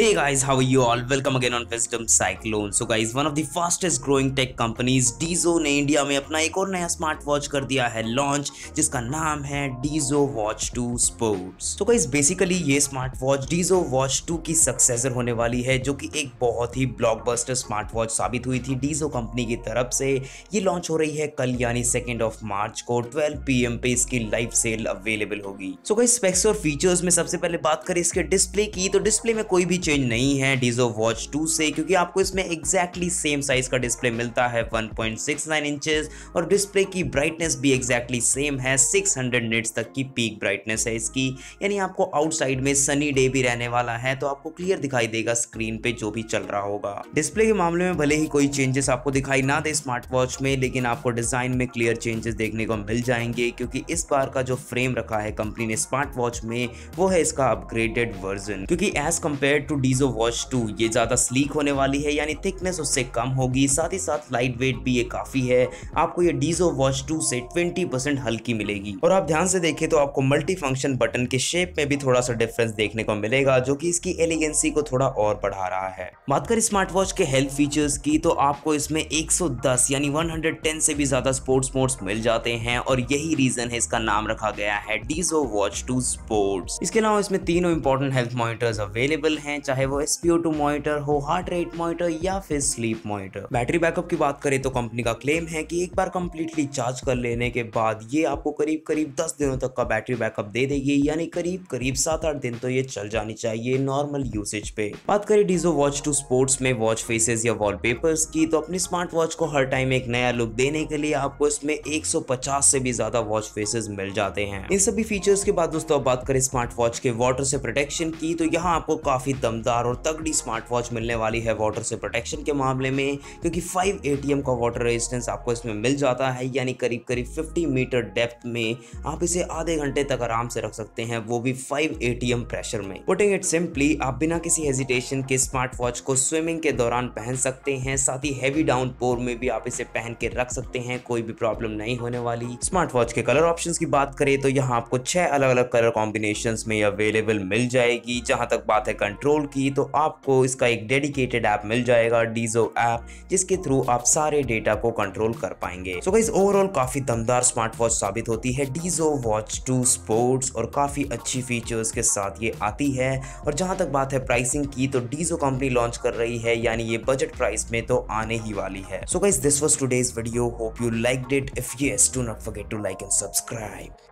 Hey guys, how are you all? Welcome again on Wisdom Cyclone. So guys, one of the fastest growing tech companies Dizo ने India में अपना एक और नया smart watch कर दिया है लॉन्च जिसका नाम है Dizo Watch 2 Sports. तो गाइज बेसिकली ये स्मार्ट वॉच Dizo Watch 2 की सक्सेसर होने वाली है जो कि एक बहुत ही ब्लॉकबस्टर स्मार्ट वॉच साबित हुई थी Dizo कंपनी की तरफ से ये लॉन्च हो रही है कल यानी सेकेंड ऑफ मार्च को 12 एम पे इसकी लाइव सेल अवेलेबल होगी सो गाइज स्पेक्स और फीचर्स में सबसे पहले बात करें इसके डिस्प्ले की तो डिस्प्ले में कोई भी चेंज नहीं है डीजो वॉच 2 से क्योंकि आपको इसमें एग्जैक्टली सेम साइज का डिस्प्ले मिलता है 1.69 इंचेस और डिस्प्ले की ब्राइटनेस भी एग्जैक्टली सेम है 600 निट्स तक की पीक ब्राइटनेस है इसकी यानी आपको आउटसाइड में सनी डे भी रहने वाला है तो आपको क्लियर दिखाई देगा स्क्रीन पे जो भी चल रहा होगा डिस्प्ले के मामले में भले ही कोई चेंजेस आपको दिखाई ना दे स्मार्ट वॉच में लेकिन आपको डिजाइन में क्लियर चेंजेस देखने को मिल जाएंगे क्योंकि इस बार का जो फ्रेम रखा है कंपनी ने स्मार्ट वॉच में वो है इसका अपग्रेडेड वर्जन क्योंकि as compared to Dizo watch two ये ज़्यादा स्लीक होने वाली है यानी थिकनेस उससे कम होगी साथ ही साथ लाइट वेट भी ये काफ़ी है आपको ये डीजो वॉश टू से 20% हल्की मिलेगी और आप ध्यान से देखें तो आपको मल्टी फंक्शन बटन के शेप में भी थोड़ा सा डिफरेंस देखने को मिलेगा जो कि इसकी एलिगेंसी को थोड़ा और बढ़ा रहा है बात कर स्मार्ट वॉच के हेल्थ फीचर्स की तो आपको इसमें एक यानी वन से भी ज़्यादा स्पोर्ट्स मोड्स मिल जाते हैं और यही रीज़न है इसका नाम रखा गया है डीजो वॉच टू स्पोर्ट्स इसके अलावा इसमें तीनों इंपॉर्टेंट हेल्थ मॉनिटर्स अवेलेबल हैं हैं चाहे वो एस मॉनिटर हो हार्ट रेट मॉनिटर या फिर स्लीप मॉनिटर बैटरी बैकअप की बात करें तो कंपनी का क्लेम है कि एक बार कंप्लीटली चार्ज कर लेने के बाद ये आपको करीब करीब दस दिनों तक का बैटरी बैकअप दे देगी यानी करीब करीब सात आठ दिन तो ये चल जानी चाहिए नॉर्मल यूसेज पे बात करें डीजो वॉच टू स्पोर्ट्स में वॉच फेसेस या वॉल की तो अपनी स्मार्ट वॉच को हर टाइम एक नया लुक देने के लिए आपको इसमें एक से भी ज्यादा वॉच फेसेस मिल जाते हैं इन सभी फीचर्स के बाद दोस्तों बात करें स्मार्ट वॉच के वाटर से प्रोटेक्शन की तो यहाँ आपको काफी दमदार और तगड़ी स्मार्ट वॉच मिलने वाली है वाटर से प्रोटेक्शन के मामले में क्योंकि 5 एटीएम का वाटर रेजिस्टेंस आपको इसमें मिल जाता है यानी करीब करीब 50 मीटर डेप्थ में आप इसे आधे घंटे तक आराम से रख सकते हैं वो भी 5 एटीएम प्रेशर में पुटिंग इट सिंपली आप बिना किसी हेजिटेशन के स्मार्ट वॉच को स्विमिंग के दौरान पहन सकते हैं साथ ही हैवी डाउन पोर में भी आप इसे पहन के रख सकते हैं कोई भी प्रॉब्लम नहीं होने वाली स्मार्ट वॉच के कलर ऑप्शन की बात करें तो यहाँ आपको छह अलग अलग कलर कॉम्बिनेशन में अवेलेबल मिल जाएगी जहां तक बात है कंट्रोल स्क्रॉल की तो आपको इसका एक डेडिकेटेड ऐप मिल जाएगा डीजो ऐप जिसके थ्रू आप सारे डेटा को कंट्रोल कर पाएंगे सो गाइज ओवरऑल काफी दमदार स्मार्ट वॉच साबित होती है डीजो वॉच टू स्पोर्ट्स और काफी अच्छी फीचर्स के साथ ये आती है और जहां तक बात है प्राइसिंग की तो डीजो कंपनी लॉन्च कर रही है यानी ये बजट प्राइस में तो आने ही वाली है so guys this was today's video hope you like it if yes do not forget to like and subscribe